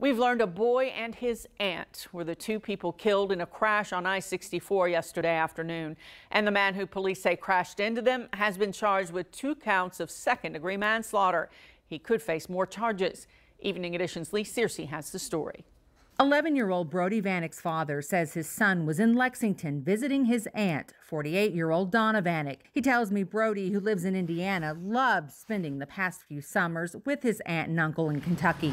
We've learned a boy and his aunt were the two people killed in a crash on I-64 yesterday afternoon. And the man who police say crashed into them has been charged with two counts of second-degree manslaughter. He could face more charges. Evening Edition's Lee Searcy has the story. 11-year-old Brody Vanek's father says his son was in Lexington visiting his aunt, 48-year-old Donna Vanek. He tells me Brody, who lives in Indiana, loved spending the past few summers with his aunt and uncle in Kentucky.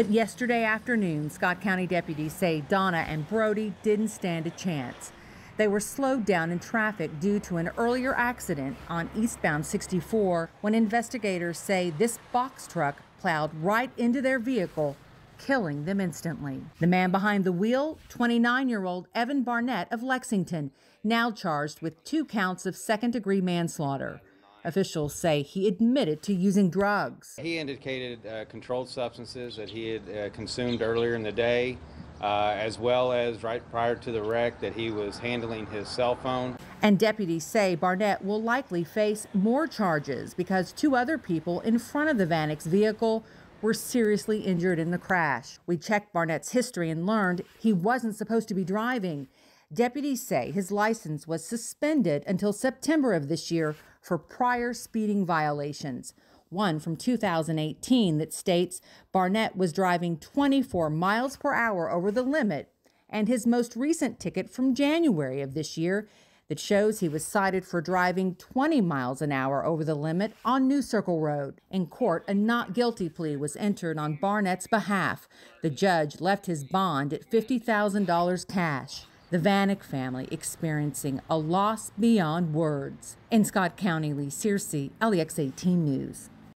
But yesterday afternoon, Scott County deputies say Donna and Brody didn't stand a chance. They were slowed down in traffic due to an earlier accident on eastbound 64 when investigators say this box truck plowed right into their vehicle, killing them instantly. The man behind the wheel, 29 year old Evan Barnett of Lexington, now charged with two counts of second degree manslaughter. Officials say he admitted to using drugs. He indicated uh, controlled substances that he had uh, consumed earlier in the day, uh, as well as right prior to the wreck that he was handling his cell phone. And deputies say Barnett will likely face more charges because two other people in front of the Vanix vehicle were seriously injured in the crash. We checked Barnett's history and learned he wasn't supposed to be driving. Deputies say his license was suspended until September of this year for prior speeding violations. One from 2018 that states Barnett was driving 24 miles per hour over the limit, and his most recent ticket from January of this year that shows he was cited for driving 20 miles an hour over the limit on New Circle Road. In court, a not guilty plea was entered on Barnett's behalf. The judge left his bond at $50,000 cash the Vanek family experiencing a loss beyond words. In Scott County, Lee Searcy, LEX 18 News.